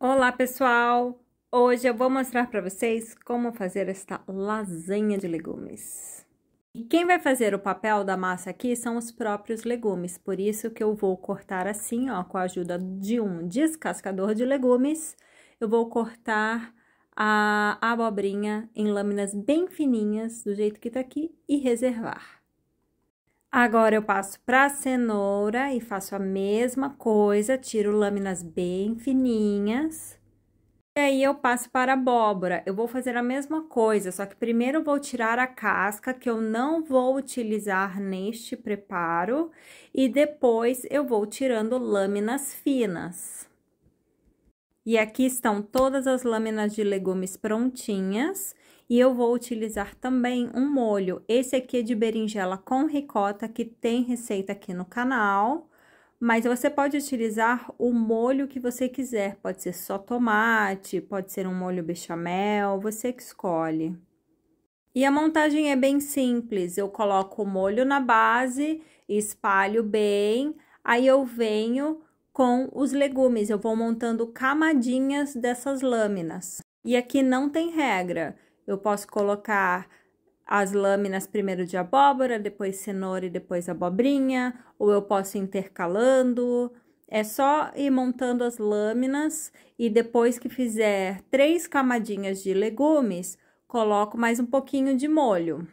Olá pessoal! Hoje eu vou mostrar para vocês como fazer esta lasanha de legumes. E quem vai fazer o papel da massa aqui são os próprios legumes, por isso que eu vou cortar assim, ó, com a ajuda de um descascador de legumes, eu vou cortar a abobrinha em lâminas bem fininhas, do jeito que tá aqui, e reservar. Agora eu passo para a cenoura e faço a mesma coisa, tiro lâminas bem fininhas. E aí eu passo para a abóbora. Eu vou fazer a mesma coisa, só que primeiro eu vou tirar a casca que eu não vou utilizar neste preparo e depois eu vou tirando lâminas finas. E aqui estão todas as lâminas de legumes prontinhas. E eu vou utilizar também um molho. Esse aqui é de berinjela com ricota, que tem receita aqui no canal. Mas você pode utilizar o molho que você quiser. Pode ser só tomate, pode ser um molho bechamel, você que escolhe. E a montagem é bem simples. Eu coloco o molho na base, espalho bem, aí eu venho com os legumes. Eu vou montando camadinhas dessas lâminas. E aqui não tem regra. Eu posso colocar as lâminas primeiro de abóbora, depois cenoura e depois abobrinha, ou eu posso intercalando. É só ir montando as lâminas e depois que fizer três camadinhas de legumes, coloco mais um pouquinho de molho.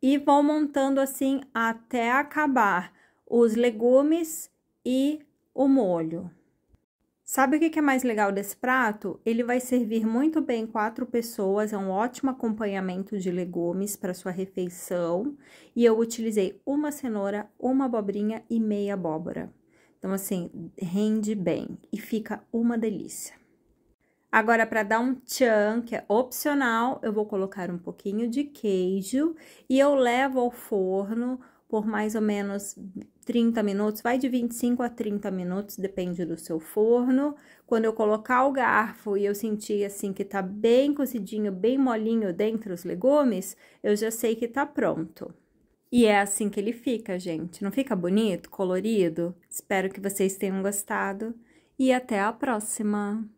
E vou montando assim até acabar os legumes e o molho. Sabe o que é mais legal desse prato? Ele vai servir muito bem quatro pessoas, é um ótimo acompanhamento de legumes para sua refeição. E eu utilizei uma cenoura, uma abobrinha e meia abóbora. Então, assim, rende bem e fica uma delícia. Agora, para dar um tchan, que é opcional, eu vou colocar um pouquinho de queijo e eu levo ao forno por mais ou menos 30 minutos, vai de 25 a 30 minutos, depende do seu forno. Quando eu colocar o garfo e eu sentir assim que tá bem cozidinho, bem molinho dentro os legumes, eu já sei que tá pronto. E é assim que ele fica, gente. Não fica bonito, colorido? Espero que vocês tenham gostado e até a próxima!